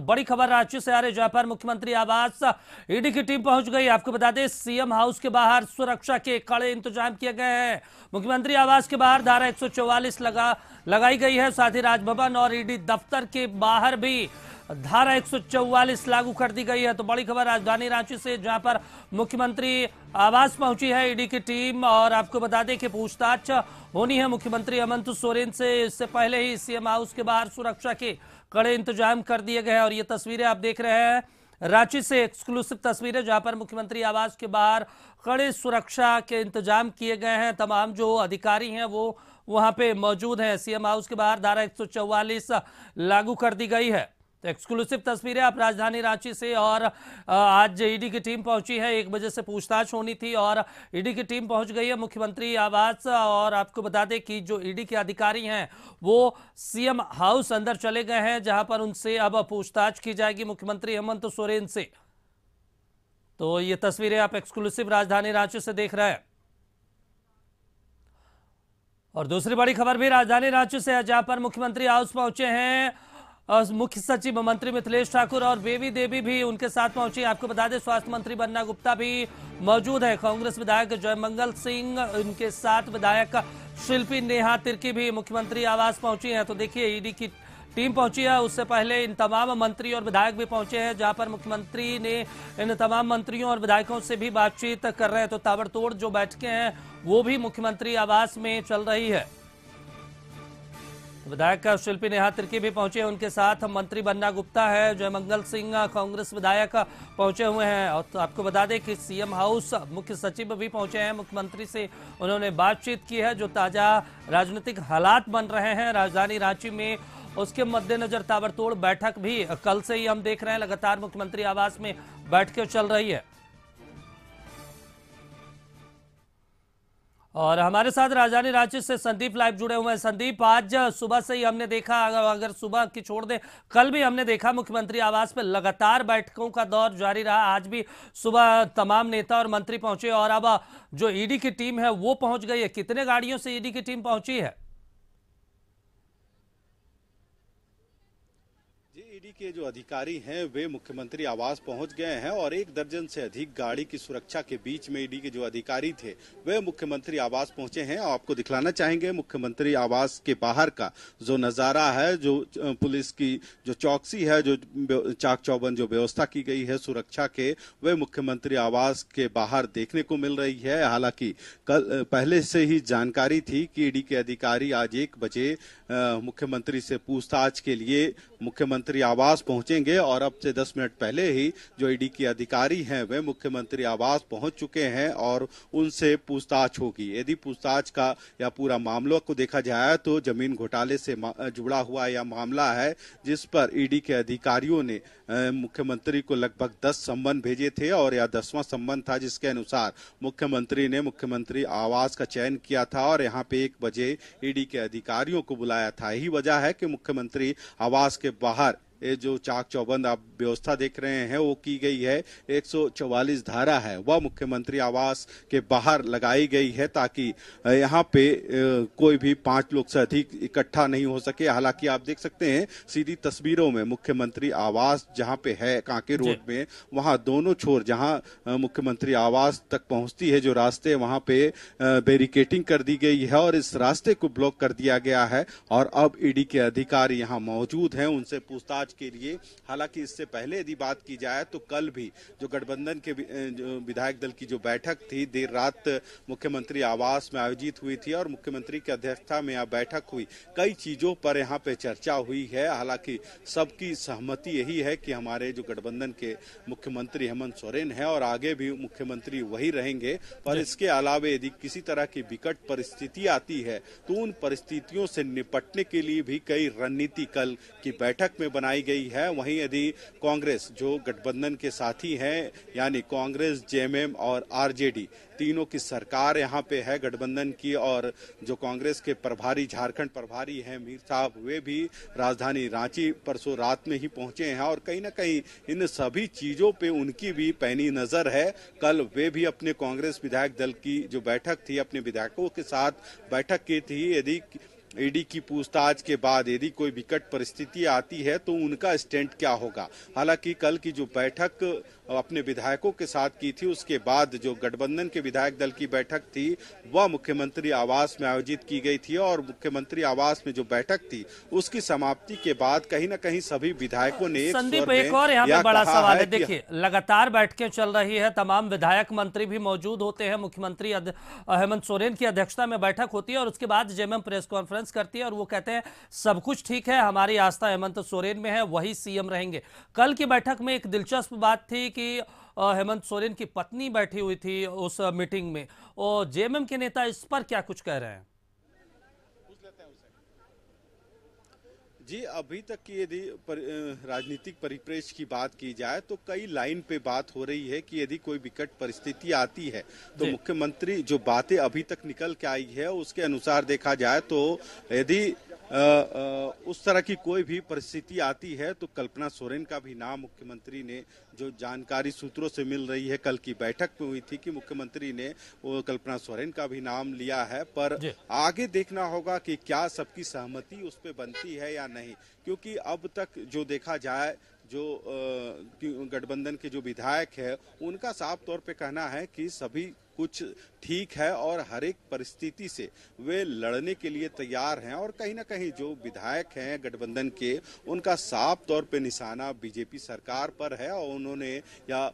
बड़ी खबर रांची से आ रही जहां पर मुख्यमंत्री आवास ईडी की टीम पहुंच गई आपको बता दें सीएम हाउस के बाहर सुरक्षा के कड़े इंतजाम किए गए हैं मुख्यमंत्री आवास के बाहर धारा 144 लगा लगाई गई है साथ ही राजभवन और ईडी दफ्तर के बाहर भी धारा 144 लागू कर दी गई है तो बड़ी खबर राजधानी रांची से जहां पर मुख्यमंत्री आवास पहुंची है ईडी की टीम और आपको बता दें कि पूछताछ होनी है मुख्यमंत्री हेमंत सोरेन से इससे पहले ही सीएम हाउस के बाहर सुरक्षा के कड़े इंतजाम कर दिए गए हैं और ये तस्वीरें आप देख रहे हैं रांची से एक्सक्लूसिव तस्वीरें जहां पर मुख्यमंत्री आवास के बाहर कड़े सुरक्षा के इंतजाम किए गए हैं तमाम जो अधिकारी हैं वो वहां पे मौजूद हैं सीएम हाउस के बाहर धारा 144 लागू कर दी गई है तो एक्सक्लूसिव तस्वीरें आप राजधानी रांची से और आज ईडी e की टीम पहुंची है एक बजे से पूछताछ होनी थी और ईडी e की टीम पहुंच गई है मुख्यमंत्री आवास और आपको बता दें कि जो ईडी e के अधिकारी हैं वो सीएम हाउस अंदर चले गए हैं जहां पर उनसे अब पूछताछ की जाएगी मुख्यमंत्री हेमंत सोरेन से तो ये तस्वीरें आप एक्सक्लूसिव राजधानी रांची से देख रहे हैं और दूसरी बड़ी खबर भी राजधानी रांची से है जहां पर मुख्यमंत्री हाउस पहुंचे हैं मुख्य सचिव मंत्री मिथिलेश ठाकुर और बेबी देवी भी उनके साथ पहुंची आपको बता दें स्वास्थ्य मंत्री बन्ना गुप्ता भी मौजूद है कांग्रेस विधायक जयमंगल सिंह उनके साथ विधायक शिल्पी नेहा तिर्की भी मुख्यमंत्री आवास पहुंची है तो देखिए ईडी की टीम पहुंची है उससे पहले इन तमाम मंत्री और विधायक भी पहुंचे हैं जहां पर मुख्यमंत्री ने इन तमाम मंत्रियों और विधायकों से भी बातचीत कर रहे हैं तो ताबड़तोड़ जो बैठके हैं वो भी मुख्यमंत्री आवास में चल रही है विधायक शिल्पी नेहा तिर्की भी पहुंचे उनके साथ मंत्री बन्ना गुप्ता है जयमंगल सिंह कांग्रेस विधायक पहुंचे हुए हैं और तो आपको बता दें कि सीएम हाउस मुख्य सचिव भी पहुंचे हैं मुख्यमंत्री से उन्होंने बातचीत की है जो ताजा राजनीतिक हालात बन रहे हैं राजधानी रांची में उसके मद्देनजर ताबड़तोड़ बैठक भी कल से ही हम देख रहे हैं लगातार मुख्यमंत्री आवास में बैठकें चल रही है और हमारे साथ राजधानी रांची से संदीप लाइव जुड़े हुए हैं संदीप आज सुबह से ही हमने देखा अगर सुबह की छोड़ दें कल भी हमने देखा मुख्यमंत्री आवास पर लगातार बैठकों का दौर जारी रहा आज भी सुबह तमाम नेता और मंत्री पहुंचे और अब जो ईडी की टीम है वो पहुंच गई है कितने गाड़ियों से ईडी की टीम पहुंची है आरजेडी के जो अधिकारी हैं वे मुख्यमंत्री आवास पहुंच गए हैं और एक दर्जन से अधिक गाड़ी की सुरक्षा के बीच में ईडी के जो अधिकारी थे वे मुख्यमंत्री आवास पहुंचे हैं आपको दिखलाना चाहेंगे मुख्यमंत्री आवास के बाहर का जो नज़ारा है जो पुलिस की जो चौकसी है जो चाक चौबंद जो व्यवस्था की गई है सुरक्षा के वे मुख्यमंत्री आवास के बाहर देखने को मिल रही है हालांकि कल पहले से ही जानकारी थी कि ईडी के अधिकारी आज एक बजे मुख्यमंत्री से पूछताछ के लिए मुख्यमंत्री आवास पहुंचेंगे और अब से 10 मिनट पहले ही जो ईडी के अधिकारी हैं वे मुख्यमंत्री आवास पहुंच चुके हैं और उनसे पूछताछ होगी यदि पूछताछ का या पूरा मामलों को देखा जाए तो जमीन घोटाले से जुड़ा हुआ यह मामला है जिस पर ईडी के अधिकारियों ने मुख्यमंत्री को लगभग दस संबंध भेजे थे और यह दसवां संबंध था जिसके अनुसार मुख्यमंत्री ने मुख्यमंत्री आवास का चयन किया था और यहाँ पे एक बजे ईडी के अधिकारियों को बुलाया था यही वजह है कि मुख्यमंत्री आवास के बाहर ये जो चाक चौबंद आप व्यवस्था देख रहे हैं वो की गई है 144 धारा है वह मुख्यमंत्री आवास के बाहर लगाई गई है ताकि यहाँ पे कोई भी पांच लोग से अधिक इकट्ठा नहीं हो सके हालांकि आप देख सकते हैं सीधी तस्वीरों में मुख्यमंत्री आवास जहाँ पे है कांके रोड में वहाँ दोनों छोर जहाँ मुख्यमंत्री आवास तक पहुंचती है जो रास्ते वहाँ पे बैरिकेटिंग कर दी गई है और इस रास्ते को ब्लॉक कर दिया गया है और अब ईडी के अधिकारी यहाँ मौजूद हैं उनसे पूछताछ के लिए हालांकि इससे पहले यदि बात की जाए तो कल भी जो गठबंधन के विधायक दल की जो बैठक थी देर रात मुख्यमंत्री आवास में आयोजित हुई थी और मुख्यमंत्री की अध्यक्षता में यह बैठक हुई कई चीजों पर यहाँ पे चर्चा हुई है हालांकि सबकी सहमति यही है कि हमारे जो गठबंधन के मुख्यमंत्री हेमंत सोरेन है और आगे भी मुख्यमंत्री वही रहेंगे पर इसके अलावा यदि किसी तरह की विकट परिस्थिति आती है तो उन परिस्थितियों से निपटने के लिए भी कई रणनीति कल की बैठक में बनाई दिखाई गई है वहीं यदि कांग्रेस जो गठबंधन के साथी हैं यानी कांग्रेस जेएमएम और आरजेडी तीनों की सरकार यहां पे है गठबंधन की और जो कांग्रेस के प्रभारी झारखंड प्रभारी हैं मीर साहब वे भी राजधानी रांची परसों रात में ही पहुंचे हैं और कहीं ना कहीं इन सभी चीज़ों पे उनकी भी पैनी नज़र है कल वे भी अपने कांग्रेस विधायक दल की जो बैठक थी अपने विधायकों के साथ बैठक की थी यदि ईडी की पूछताछ के बाद यदि कोई विकट परिस्थिति आती है तो उनका स्टैंड क्या होगा हालांकि कल की जो बैठक अपने विधायकों के साथ की थी उसके बाद जो गठबंधन के विधायक दल की बैठक थी वह मुख्यमंत्री आवास में आयोजित की गई थी और मुख्यमंत्री आवास में जो बैठक थी उसकी समाप्ति के बाद कहीं ना कहीं सभी विधायकों ने संदीप एक और यहाँ पे बड़ा सवाल है देखिए लगातार बैठकें चल रही है तमाम विधायक मंत्री भी मौजूद होते हैं मुख्यमंत्री हेमंत सोरेन की अध्यक्षता में बैठक होती है और उसके बाद जेएमएम प्रेस कॉन्फ्रेंस कॉन्फ्रेंस करती है और वो कहते हैं सब कुछ ठीक है हमारी आस्था हेमंत सोरेन में है वही सीएम रहेंगे कल की बैठक में एक दिलचस्प बात थी कि हेमंत सोरेन की पत्नी बैठी हुई थी उस मीटिंग में और जेएमएम के नेता इस पर क्या कुछ कह रहे हैं जी अभी तक की यदि पर, राजनीतिक परिप्रेक्ष्य की बात की जाए तो कई लाइन पे बात हो रही है कि यदि कोई विकट परिस्थिति आती है तो मुख्यमंत्री जो बातें अभी तक निकल के आई है उसके अनुसार देखा जाए तो यदि उस तरह की कोई भी परिस्थिति आती है तो कल्पना सोरेन का भी नाम मुख्यमंत्री ने जो जानकारी सूत्रों से मिल रही है कल की बैठक में हुई थी कि मुख्यमंत्री ने वो कल्पना सोरेन का भी नाम लिया है पर आगे देखना होगा कि क्या सबकी सहमति उस पर बनती है या नहीं क्योंकि अब तक जो देखा जाए जो गठबंधन के जो विधायक है उनका साफ तौर पे कहना है कि सभी कुछ ठीक है और हर एक परिस्थिति से वे लड़ने के लिए तैयार हैं और कहीं ना कहीं जो विधायक हैं गठबंधन के उनका साफ तौर पे निशाना बीजेपी सरकार पर है और उन्होंने या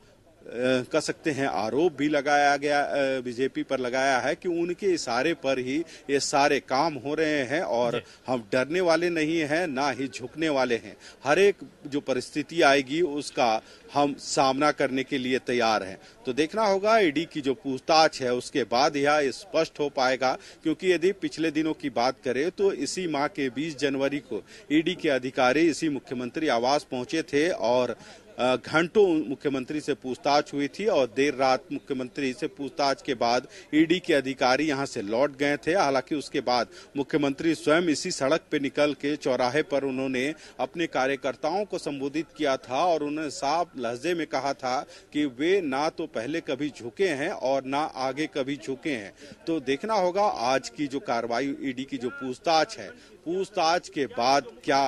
कह सकते हैं आरोप भी लगाया गया बीजेपी पर लगाया है कि उनके इशारे पर ही ये सारे काम हो रहे हैं और हम डरने वाले नहीं हैं ना ही झुकने वाले हैं हर एक जो परिस्थिति आएगी उसका हम सामना करने के लिए तैयार हैं तो देखना होगा ईडी की जो पूछताछ है उसके बाद यह स्पष्ट हो पाएगा क्योंकि यदि पिछले दिनों की बात करें तो इसी माह के 20 जनवरी को ईडी के अधिकारी इसी मुख्यमंत्री आवास पहुंचे थे और घंटों मुख्यमंत्री से पूछताछ हुई थी और देर रात मुख्यमंत्री से पूछताछ के बाद ईडी के अधिकारी यहां से लौट गए थे हालांकि उसके बाद मुख्यमंत्री स्वयं इसी सड़क पर निकल के चौराहे पर उन्होंने अपने कार्यकर्ताओं को संबोधित किया था और उन्होंने साफ लहजे में कहा था कि वे ना तो पहले कभी झुके हैं और ना आगे कभी झुके हैं तो देखना होगा आज की जो कार्रवाई ईडी की जो पूछताछ है पूछताछ के बाद क्या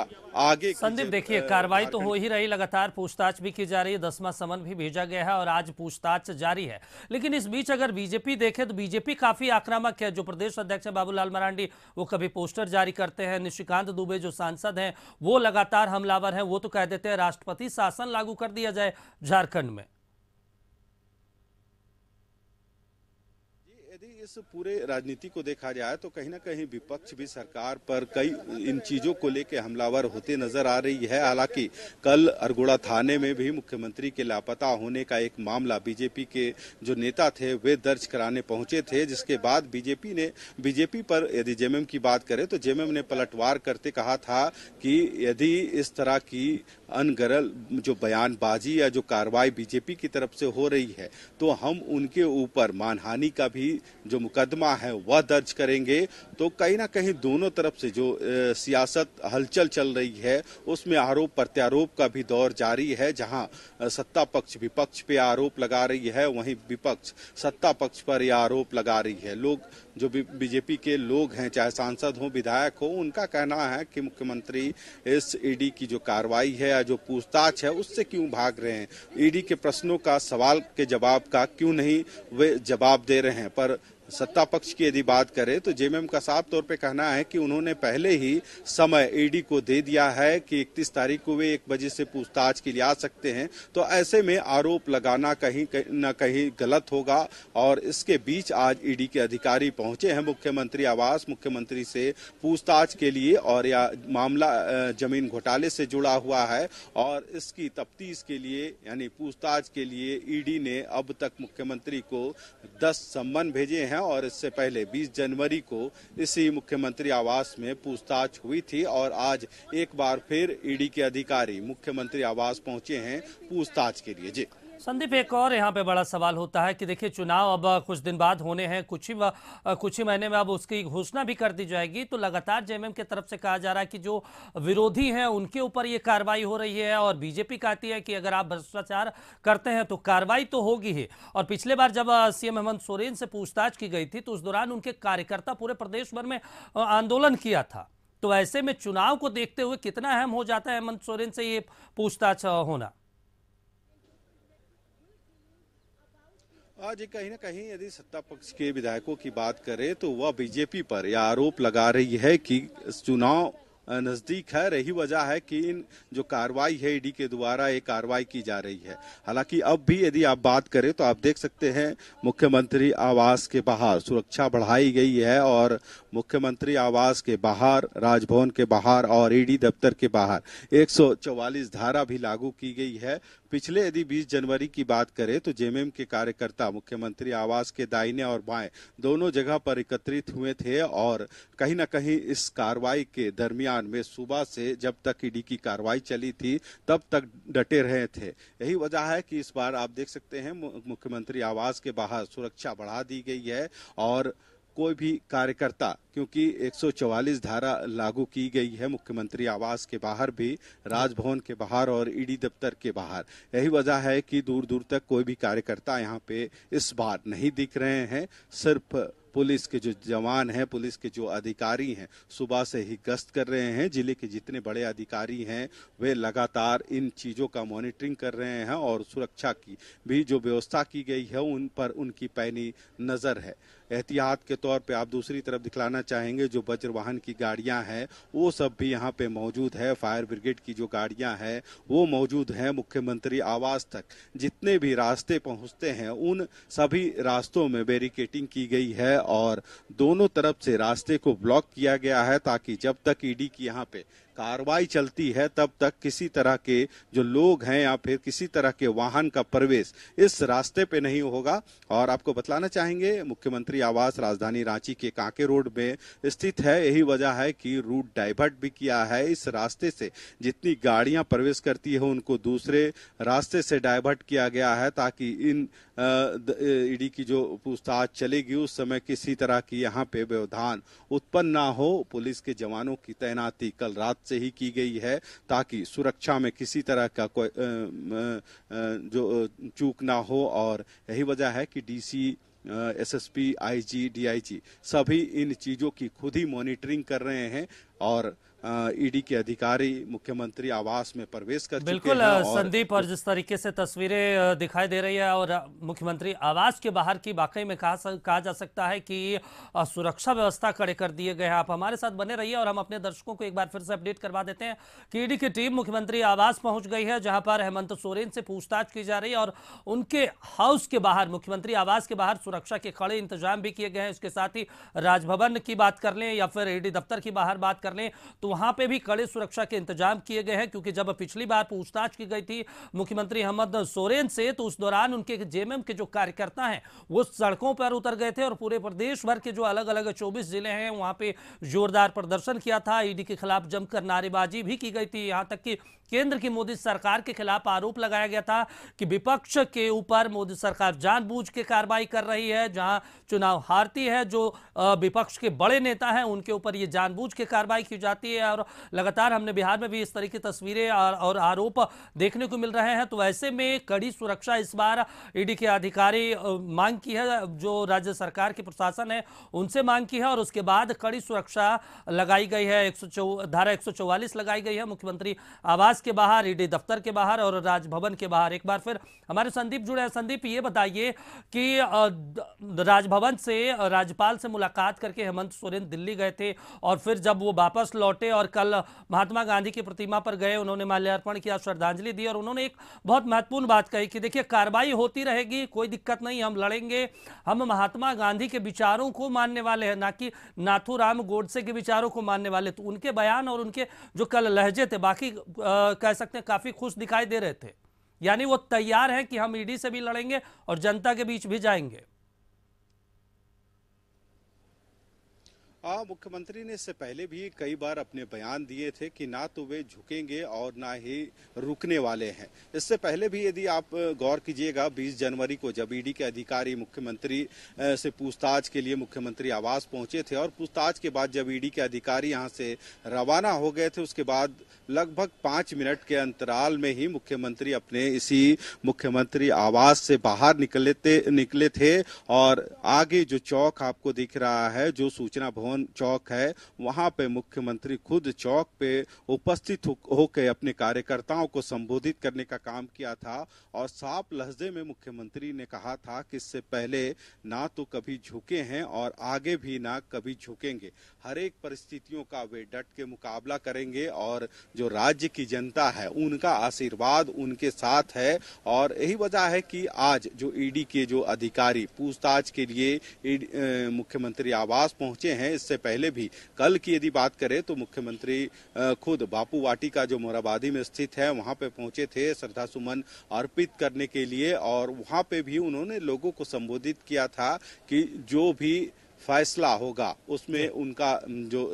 आगे संदीप देखिए कार्रवाई तो हो ही रही लगातार पूछताछ भी की जा रही है दसवां समन भी भेजा गया है और आज पूछताछ जारी है लेकिन इस बीच अगर बीजेपी देखे तो बीजेपी काफी आक्रामक है जो प्रदेश अध्यक्ष बाबूलाल मरांडी वो कभी पोस्टर जारी करते हैं निशिकांत दुबे जो सांसद हैं वो लगातार हमलावर हैं वो तो कह देते हैं राष्ट्रपति शासन लागू कर दिया जाए झारखंड में इस पूरे राजनीति को देखा जाए तो कहीं ना कहीं विपक्ष भी सरकार पर कई इन चीजों को लेकर हमलावर होते नजर आ रही है हालांकि कल अरगोड़ा थाने में भी मुख्यमंत्री के लापता होने का एक मामला बीजेपी के जो नेता थे वे दर्ज कराने पहुंचे थे जिसके बाद बीजेपी ने बीजेपी पर यदि जेएमएम की बात करें तो जेएमएम ने पलटवार करते कहा था कि यदि इस तरह की अनगरल जो बयानबाजी या जो कार्रवाई बीजेपी की तरफ से हो रही है तो हम उनके ऊपर मानहानि का भी जो मुकदमा है वह दर्ज करेंगे तो कहीं ना कहीं दोनों तरफ से जो सियासत हलचल चल रही है उसमें आरोप प्रत्यारोप का भी दौर जारी है जहां सत्ता पक्ष विपक्ष पे आरोप लगा रही है वहीं विपक्ष सत्ता पक्ष पर यह आरोप लगा रही है लोग जो बीजेपी के लोग हैं चाहे सांसद हों विधायक हो उनका कहना है कि मुख्यमंत्री इस ईडी की जो कार्रवाई है या जो पूछताछ है उससे क्यों भाग रहे हैं ईडी के प्रश्नों का सवाल के जवाब का क्यों नहीं वे जवाब दे रहे हैं पर सत्ता पक्ष की यदि बात करें तो जेएमएम का साफ तौर पे कहना है कि उन्होंने पहले ही समय ईडी को दे दिया है कि 31 तारीख को वे एक बजे से पूछताछ के लिए आ सकते हैं तो ऐसे में आरोप लगाना कहीं न कहीं गलत होगा और इसके बीच आज ईडी के अधिकारी पहुंच पहुंचे हैं मुख्यमंत्री आवास मुख्यमंत्री से पूछताछ के लिए और या मामला जमीन घोटाले से जुड़ा हुआ है और इसकी तफ्तीश के लिए यानी पूछताछ के लिए ईडी ने अब तक मुख्यमंत्री को दस सम्मन भेजे हैं और इससे पहले बीस जनवरी को इसी मुख्यमंत्री आवास में पूछताछ हुई थी और आज एक बार फिर ईडी के अधिकारी मुख्यमंत्री आवास पहुंचे हैं पूछताछ के लिए जी संदीप एक और यहाँ पे बड़ा सवाल होता है कि देखिए चुनाव अब कुछ दिन बाद होने हैं कुछ ही कुछ ही महीने में अब उसकी घोषणा भी कर दी जाएगी तो लगातार जेएमएम की तरफ से कहा जा रहा है कि जो विरोधी हैं उनके ऊपर ये कार्रवाई हो रही है और बीजेपी कहती है कि अगर आप भ्रष्टाचार करते हैं तो कार्रवाई तो होगी ही और पिछले बार जब सीएम हेमंत सोरेन से पूछताछ की गई थी तो उस दौरान उनके कार्यकर्ता पूरे प्रदेश भर में आंदोलन किया था तो ऐसे में चुनाव को देखते हुए कितना अहम हो जाता है हेमंत सोरेन से ये पूछताछ होना आज कहीं ना कहीं यदि सत्ता पक्ष के विधायकों की बात करें तो वह बीजेपी पर यह आरोप लगा रही है कि चुनाव नज़दीक है रही वजह है कि इन जो कार्रवाई है ईडी के द्वारा ये कार्रवाई की जा रही है हालांकि अब भी यदि आप बात करें तो आप देख सकते हैं मुख्यमंत्री आवास के बाहर सुरक्षा बढ़ाई गई है और मुख्यमंत्री आवास के बाहर राजभवन के बाहर और ईडी दफ्तर के बाहर 144 धारा भी लागू की गई है पिछले यदि 20 जनवरी की बात करें तो जेएमएम के कार्यकर्ता मुख्यमंत्री आवास के दाहिने और बाएं दोनों जगह पर एकत्रित हुए थे और कहीं ना कहीं इस कार्रवाई के दरमियान अभियान में सुबह से जब तक ईडी की कार्रवाई चली थी तब तक डटे रहे थे यही वजह है कि इस बार आप देख सकते हैं मुख्यमंत्री आवास के बाहर सुरक्षा बढ़ा दी गई है और कोई भी कार्यकर्ता क्योंकि 144 धारा लागू की गई है मुख्यमंत्री आवास के बाहर भी राजभवन के बाहर और ईडी दफ्तर के बाहर यही वजह है कि दूर दूर तक कोई भी कार्यकर्ता यहां पे इस बार नहीं दिख रहे हैं सिर्फ पुलिस के जो जवान हैं पुलिस के जो अधिकारी हैं सुबह से ही गश्त कर रहे हैं जिले के जितने बड़े अधिकारी हैं वे लगातार इन चीज़ों का मॉनिटरिंग कर रहे हैं और सुरक्षा की भी जो व्यवस्था की गई है उन पर उनकी पैनी नज़र है एहतियात के तौर पे आप दूसरी तरफ दिखलाना चाहेंगे जो वाहन की गाड़ियां हैं वो सब भी यहाँ पे मौजूद है फायर ब्रिगेड की जो गाड़ियां हैं वो मौजूद हैं मुख्यमंत्री आवास तक जितने भी रास्ते पहुंचते हैं उन सभी रास्तों में बैरिकेटिंग की गई है और दोनों तरफ से रास्ते को ब्लॉक किया गया है ताकि जब तक ईडी की यहाँ पे कार्रवाई चलती है तब तक किसी तरह के जो लोग हैं या फिर किसी तरह के वाहन का प्रवेश इस रास्ते पे नहीं होगा और आपको बतलाना चाहेंगे मुख्यमंत्री आवास राजधानी रांची के कांके रोड में स्थित है यही वजह है कि रूट डाइवर्ट भी किया है इस रास्ते से जितनी गाड़ियां प्रवेश करती है उनको दूसरे रास्ते से डाइवर्ट किया गया है ताकि इन ईडी की जो पूछताछ चलेगी उस समय किसी तरह की यहाँ पे व्यवधान उत्पन्न ना हो पुलिस के जवानों की तैनाती कल रात से ही की गई है ताकि सुरक्षा में किसी तरह का कोई जो चूक ना हो और यही वजह है कि डीसी एसएसपी आईजी डीआईजी सभी इन चीज़ों की खुद ही मॉनिटरिंग कर रहे हैं और ईडी e के अधिकारी मुख्यमंत्री आवास में प्रवेश कर बिल्कुल संदीप और जिस तरीके से तस्वीरें दिखाई दे रही है और मुख्यमंत्री आवास के बाहर की वाकई में कहा कहा जा सकता है कि सुरक्षा व्यवस्था कड़े कर दिए गए आप हमारे साथ बने रहिए और हम अपने दर्शकों को एक बार फिर से अपडेट करवा देते हैं कि ईडी e की टीम मुख्यमंत्री आवास पहुंच गई है जहां पर हेमंत सोरेन से पूछताछ की जा रही है और उनके हाउस के बाहर मुख्यमंत्री आवास के बाहर सुरक्षा के खड़े इंतजाम भी किए गए हैं इसके साथ ही राजभवन की बात कर लें या फिर ईडी e दफ्तर की बाहर बात कर लें तो वहां पे भी कड़े सुरक्षा के इंतजाम किए गए हैं क्योंकि जब पिछली बार पूछताछ की गई थी मुख्यमंत्री अहमद सोरेन से तो उस दौरान उनके जेएमएम के जो कार्यकर्ता हैं वो सड़कों पर उतर गए थे और पूरे प्रदेश भर के जो अलग अलग चौबीस जिले हैं वहां पर जोरदार प्रदर्शन किया था ईडी के खिलाफ जमकर नारेबाजी भी की गई थी यहां तक कि केंद्र की मोदी सरकार के खिलाफ आरोप लगाया गया था कि विपक्ष के ऊपर मोदी सरकार जानबूझ के कार्रवाई कर रही है जहां चुनाव हारती है जो विपक्ष के बड़े नेता हैं उनके ऊपर ये जानबूझ के कार्रवाई की जाती है और लगातार हमने बिहार में भी इस तरह की तस्वीरें और आरोप देखने को मिल रहे हैं तो ऐसे में कड़ी सुरक्षा इस बार ईडी के अधिकारी मांग की है जो राज्य सरकार के प्रशासन है उनसे मांग की है और उसके बाद कड़ी सुरक्षा लगाई गई है एक धारा एक लगाई गई है मुख्यमंत्री आवास न्यास के बाहर ईडी दफ्तर के बाहर और राजभवन के बाहर एक बार फिर हमारे संदीप जुड़े हैं संदीप ये बताइए कि राजभवन से राज्यपाल से मुलाकात करके हेमंत सोरेन दिल्ली गए थे और फिर जब वो वापस लौटे और कल महात्मा गांधी की प्रतिमा पर गए उन्होंने माल्यार्पण किया श्रद्धांजलि दी और उन्होंने एक बहुत महत्वपूर्ण बात कही कि देखिए कार्रवाई होती रहेगी कोई दिक्कत नहीं हम लड़ेंगे हम महात्मा गांधी के विचारों को मानने वाले हैं ना कि नाथूराम गोडसे के विचारों को मानने वाले तो उनके बयान और उनके जो कल लहजे थे बाकी कह सकते हैं काफ़ी खुश दिखाई दे रहे थे यानी वो तैयार हैं कि हम ईडी से भी लड़ेंगे और जनता के बीच भी जाएंगे आ, मुख्यमंत्री ने इससे पहले भी कई बार अपने बयान दिए थे कि ना तो वे झुकेंगे और ना ही रुकने वाले हैं इससे पहले भी यदि आप गौर कीजिएगा 20 जनवरी को जब ईडी के अधिकारी मुख्यमंत्री से पूछताछ के लिए मुख्यमंत्री आवास पहुंचे थे और पूछताछ के बाद जब ईडी के अधिकारी यहां से रवाना हो गए थे उसके बाद लगभग पांच मिनट के अंतराल में ही मुख्यमंत्री अपने इसी मुख्यमंत्री आवास से बाहर निकले निकले थे और आगे जो चौक आपको दिख रहा है जो सूचना भवन भवन चौक है वहां पे मुख्यमंत्री खुद चौक पे उपस्थित होकर अपने कार्यकर्ताओं को संबोधित करने का काम किया था और साफ लहजे में मुख्यमंत्री ने कहा था कि इससे पहले ना तो कभी झुके हैं और आगे भी ना कभी झुकेंगे हर एक परिस्थितियों का वे डट के मुकाबला करेंगे और जो राज्य की जनता है उनका आशीर्वाद उनके साथ है और यही वजह है कि आज जो ईडी के जो अधिकारी पूछताछ के लिए मुख्यमंत्री आवास पहुंचे हैं इससे पहले भी कल की यदि बात करें तो मुख्यमंत्री खुद बापू वाटिका जो मोराबादी में स्थित है वहां पे पहुंचे थे श्रद्धा सुमन अर्पित करने के लिए और वहां पे भी उन्होंने लोगों को संबोधित किया था कि जो भी फैसला होगा उसमें उनका जो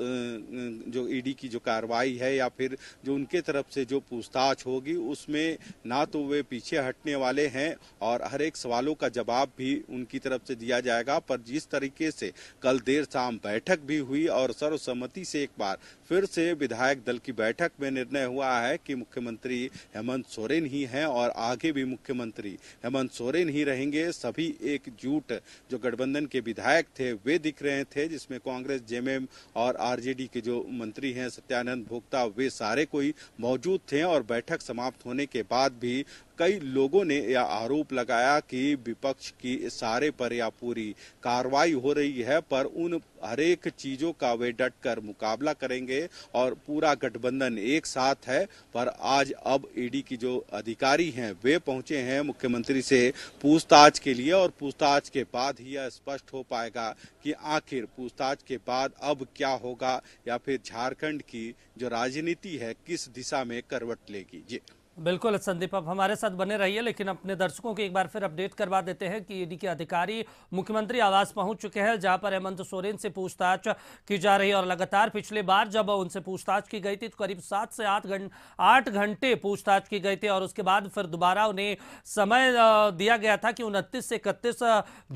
जो ईडी e की जो कार्रवाई है या फिर जो उनके तरफ से जो पूछताछ होगी उसमें ना तो वे पीछे हटने वाले हैं और हर एक सवालों का जवाब भी उनकी तरफ से दिया जाएगा पर जिस तरीके से कल देर शाम बैठक भी हुई और सर्वसम्मति से एक बार फिर से विधायक दल की बैठक में निर्णय हुआ है कि मुख्यमंत्री हेमंत सोरेन ही हैं और आगे भी मुख्यमंत्री हेमंत सोरेन ही रहेंगे सभी एकजुट जो गठबंधन के विधायक थे वे दिख रहे थे जिसमें कांग्रेस जेएमएम और आरजेडी के जो मंत्री हैं सत्यानंद भोक्ता वे सारे कोई मौजूद थे और बैठक समाप्त होने के बाद भी कई लोगों ने यह आरोप लगाया कि विपक्ष की इशारे पर यह पूरी कार्रवाई हो रही है पर उन हरेक चीजों का वे डट कर मुकाबला करेंगे और पूरा गठबंधन एक साथ है पर आज अब ईडी की जो अधिकारी हैं वे पहुंचे हैं मुख्यमंत्री से पूछताछ के लिए और पूछताछ के बाद ही यह स्पष्ट हो पाएगा कि आखिर पूछताछ के बाद अब क्या होगा या फिर झारखंड की जो राजनीति है किस दिशा में करवट लेगी जी बिल्कुल संदीप अब हमारे साथ बने रहिए लेकिन अपने दर्शकों को एक बार फिर अपडेट करवा देते हैं कि ईडी के अधिकारी मुख्यमंत्री आवास पहुंच चुके हैं जहां पर हेमंत सोरेन से पूछताछ की जा रही है और लगातार पिछले बार जब उनसे पूछताछ की गई थी तो करीब सात से आठ घंट आठ घंटे पूछताछ की गई थी और उसके बाद फिर दोबारा उन्हें समय दिया गया था कि उनतीस से इकतीस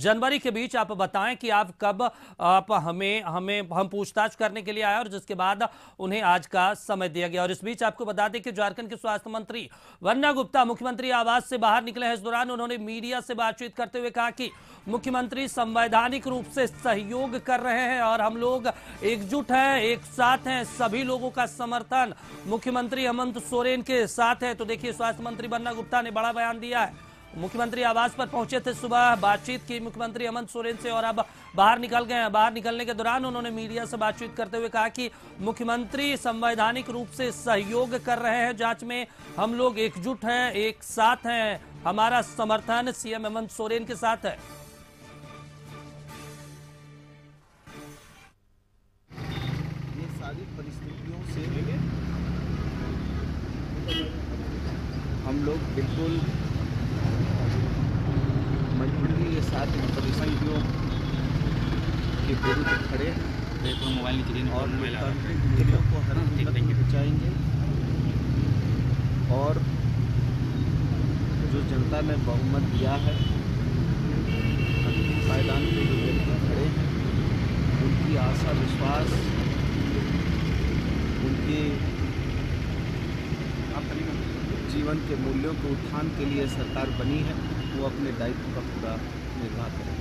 जनवरी के बीच आप बताएं कि आप कब आप हमें हमें हम पूछताछ करने के लिए आए और जिसके बाद उन्हें आज का समय दिया गया और इस बीच आपको बता दें कि झारखंड के स्वास्थ्य मंत्री वरना गुप्ता मुख्यमंत्री आवास से बाहर निकले हैं इस दौरान उन्होंने मीडिया से बातचीत करते हुए कहा कि मुख्यमंत्री संवैधानिक रूप से सहयोग कर रहे हैं और हम लोग एकजुट हैं एक साथ हैं सभी लोगों का समर्थन मुख्यमंत्री हेमंत सोरेन के साथ है तो देखिए स्वास्थ्य मंत्री बन्ना गुप्ता ने बड़ा बयान दिया है मुख्यमंत्री आवास पर पहुंचे थे सुबह बातचीत की मुख्यमंत्री हेमंत सोरेन से और अब बाहर निकल गए हैं बाहर निकलने के दौरान उन्होंने मीडिया से बातचीत करते हुए कहा कि मुख्यमंत्री संवैधानिक रूप से सहयोग कर रहे हैं जांच में हम लोग एकजुट हैं एक साथ हैं हमारा समर्थन सीएम हेमंत सोरेन के साथ है हम लोग बिल्कुल साथ में प्रदूषण उद्योग के विरुद्ध खड़े देखो तो मोबाइल नीचे और लोकतांत्रिक को हर कीमत हाँ, बचाएंगे और जो जनता ने बहुमत दिया है पायदान पर जो व्यक्ति खड़े हैं उनकी आशा विश्वास उनके जीवन के मूल्यों के उत्थान के लिए सरकार बनी है वो अपने दायित्व का पूरा निर्वाह करें